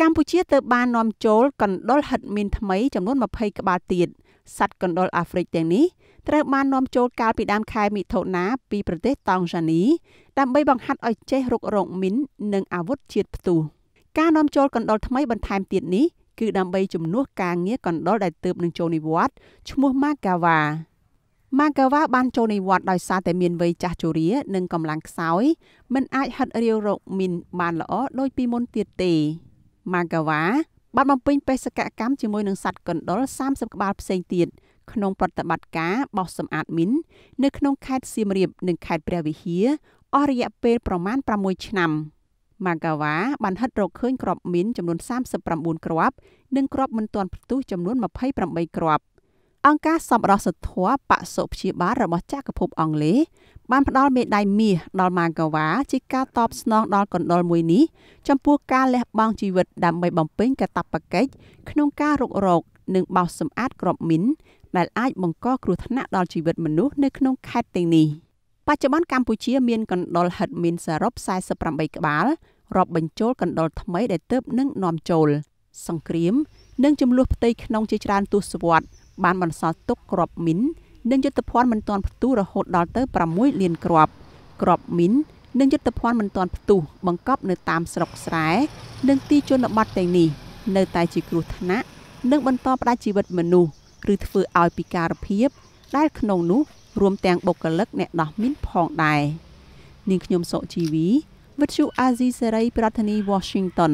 កម្ពុជាទៅបាននាំចូលកណ្ដុរហិតមីនថ្មីចំនួន20ក្បាលទៀតសត្វកណ្ដុរអាហ្វ្រិកទាំងនេះត្រូវបាននាំចូលកាលពីដើមខែមិថុនាពីប្រទេស តង់ហ្សានីដើម្បីបង្ហាត់ឲ្យចេះរុករកមីននិងអាវុធជាតិផ្ទុះការនាំចូលកណ្ដុរថ្មីបន្ថែមទៀតនេះគឺដើម្បីជំនួសការងារកណ្ដុរដែលទើបនឹងចូលនិវត្តន៍ឈ្មោះ Magawa ម៉ាកាវ៉ាបានចូលនិវត្តន៍ដោយសារតែមានវ័យចាស់ជរានិងកម្លាំងខ្សោយមិនអាចហិតរាវរកមីនបានល្អដូចពីមុនទៀតទេម៉ាកាវ៉ាបានបំពេញបេសកកម្មជាមួយនឹងសัตว์កណ្ដុរ30ក្បាលផ្សេងទៀត ក្នុងប្រតិបត្តិការបោះសម្អាតមីននៅ ក្នុងខេត្តសៀមរាបនិងខេត្តព្រះវិហារអស់រយៈពេលប្រមាណ6ឆ្នាំម៉ាកាវ៉ាបានហិតរកឃើញគ្រាប់មីនចំនួន39គ្រាប់និងគ្រាប់មិនទាន់ផ្ទុះចំនួន28គ្រាប់។អង្គការសម្បរសធរបសុព្យាបាលរបស់ចក្រភពអង់គ្លេសបានផ្ដល់មេដាយមាសដល់ម៉ាកាវ៉ាជាការតបស្នងដល់កណ្ដុរមួយនេះចំពោះការលះបង់ជីវិតដើម្បីបំពេញកាតព្វកិច្ចក្នុងការរុករកនិងបោសសម្អាតក្របមីនដែលអាចបង្កគ្រោះថ្នាក់ដល់ជីវិតមនុស្សនៅក្នុងខេត្តទាំងនេះបច្ចុប្បន្នកម្ពុជាមានកណ្ដុរហិតមីនសរុប48ក្បាលរាប់បញ្ចូលកណ្ដុរថ្មីដែលទើបនឹងនាំចូល សង្គ្រាមនិងចំនួនផ្ទៃក្នុងជាច្រើនទសវត្សរ៍បានបន្សល់ទុកក្របមីននិងយុទ្ធភណ្ឌមិនទាន់ផ្ទុះរហូតដល់ទៅ6លានគ្រាប់ក្របមីននិងយុទ្ធភណ្ឌមិនទាន់ផ្ទុះបង្កប់នៅតាមស្រុកស្រែ និងទីជនបទទាំងនេះនៅ តែជាគ្រោះថ្នាក់និងបន្តផ្តាច់ជីវិតមនុស្សឬធ្វើឲ្យពិការភាព ដែលក្នុងនោះ រួមទាំងបុគ្គលិកអ្នកដោះមីនផងដែរនាងខ្ញុំសុជីវីវិទ្យុអាស៊ីសេរីប្រធានាទី Washington